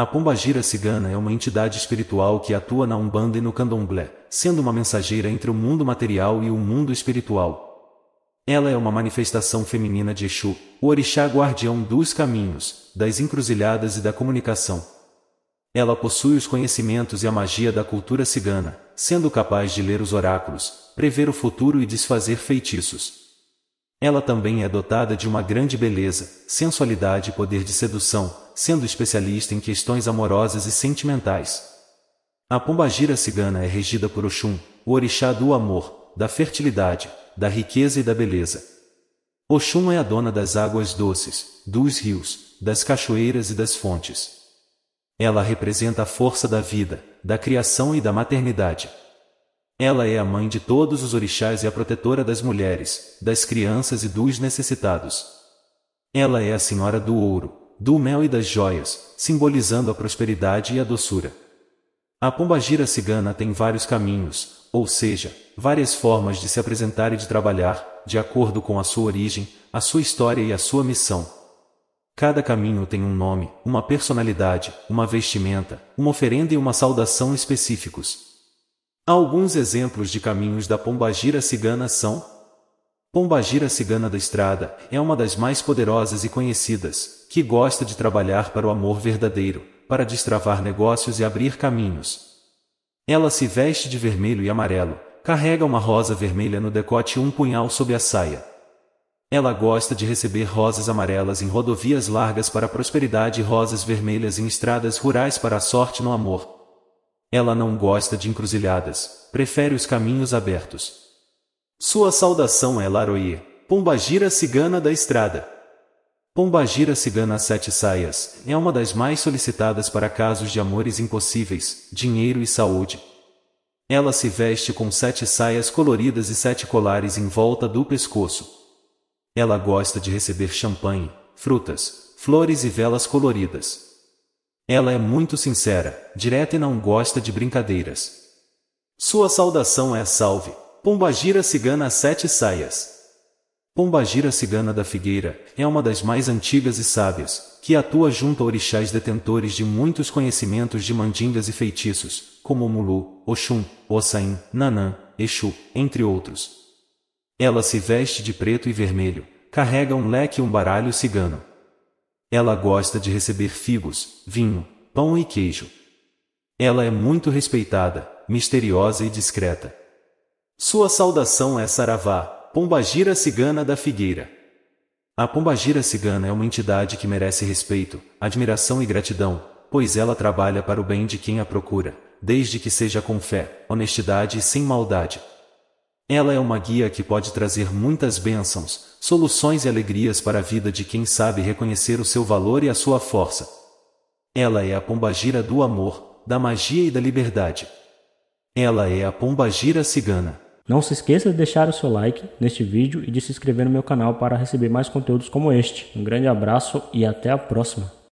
A pombagira cigana é uma entidade espiritual que atua na Umbanda e no Candomblé, sendo uma mensageira entre o mundo material e o mundo espiritual. Ela é uma manifestação feminina de Exu, o orixá guardião dos caminhos, das encruzilhadas e da comunicação. Ela possui os conhecimentos e a magia da cultura cigana, sendo capaz de ler os oráculos, prever o futuro e desfazer feitiços. Ela também é dotada de uma grande beleza, sensualidade e poder de sedução, sendo especialista em questões amorosas e sentimentais. A pombagira cigana é regida por Oxum, o orixá do amor, da fertilidade, da riqueza e da beleza. Oxum é a dona das águas doces, dos rios, das cachoeiras e das fontes. Ela representa a força da vida, da criação e da maternidade. Ela é a mãe de todos os orixás e a protetora das mulheres, das crianças e dos necessitados. Ela é a senhora do ouro, do mel e das joias, simbolizando a prosperidade e a doçura. A pombagira cigana tem vários caminhos, ou seja, várias formas de se apresentar e de trabalhar, de acordo com a sua origem, a sua história e a sua missão. Cada caminho tem um nome, uma personalidade, uma vestimenta, uma oferenda e uma saudação específicos, Alguns exemplos de caminhos da pombagira cigana são Pombagira cigana da estrada é uma das mais poderosas e conhecidas, que gosta de trabalhar para o amor verdadeiro, para destravar negócios e abrir caminhos. Ela se veste de vermelho e amarelo, carrega uma rosa vermelha no decote e um punhal sob a saia. Ela gosta de receber rosas amarelas em rodovias largas para a prosperidade e rosas vermelhas em estradas rurais para a sorte no amor. Ela não gosta de encruzilhadas, prefere os caminhos abertos. Sua saudação é Laroie, pombagira cigana da estrada. Pombagira Cigana Sete Saias é uma das mais solicitadas para casos de amores impossíveis, dinheiro e saúde. Ela se veste com sete saias coloridas e sete colares em volta do pescoço. Ela gosta de receber champanhe, frutas, flores e velas coloridas. Ela é muito sincera, direta e não gosta de brincadeiras. Sua saudação é salve, Pombagira Cigana Sete Saias. Pombagira Cigana da Figueira é uma das mais antigas e sábias, que atua junto a orixás detentores de muitos conhecimentos de mandingas e feitiços, como Mulu, Oxum, Ossain, Nanã, Exu, entre outros. Ela se veste de preto e vermelho, carrega um leque e um baralho cigano. Ela gosta de receber figos, vinho, pão e queijo. Ela é muito respeitada, misteriosa e discreta. Sua saudação é Saravá, Pombagira Cigana da Figueira. A Pombagira Cigana é uma entidade que merece respeito, admiração e gratidão, pois ela trabalha para o bem de quem a procura, desde que seja com fé, honestidade e sem maldade, ela é uma guia que pode trazer muitas bênçãos, soluções e alegrias para a vida de quem sabe reconhecer o seu valor e a sua força. Ela é a pombagira do amor, da magia e da liberdade. Ela é a pombagira cigana. Não se esqueça de deixar o seu like neste vídeo e de se inscrever no meu canal para receber mais conteúdos como este. Um grande abraço e até a próxima!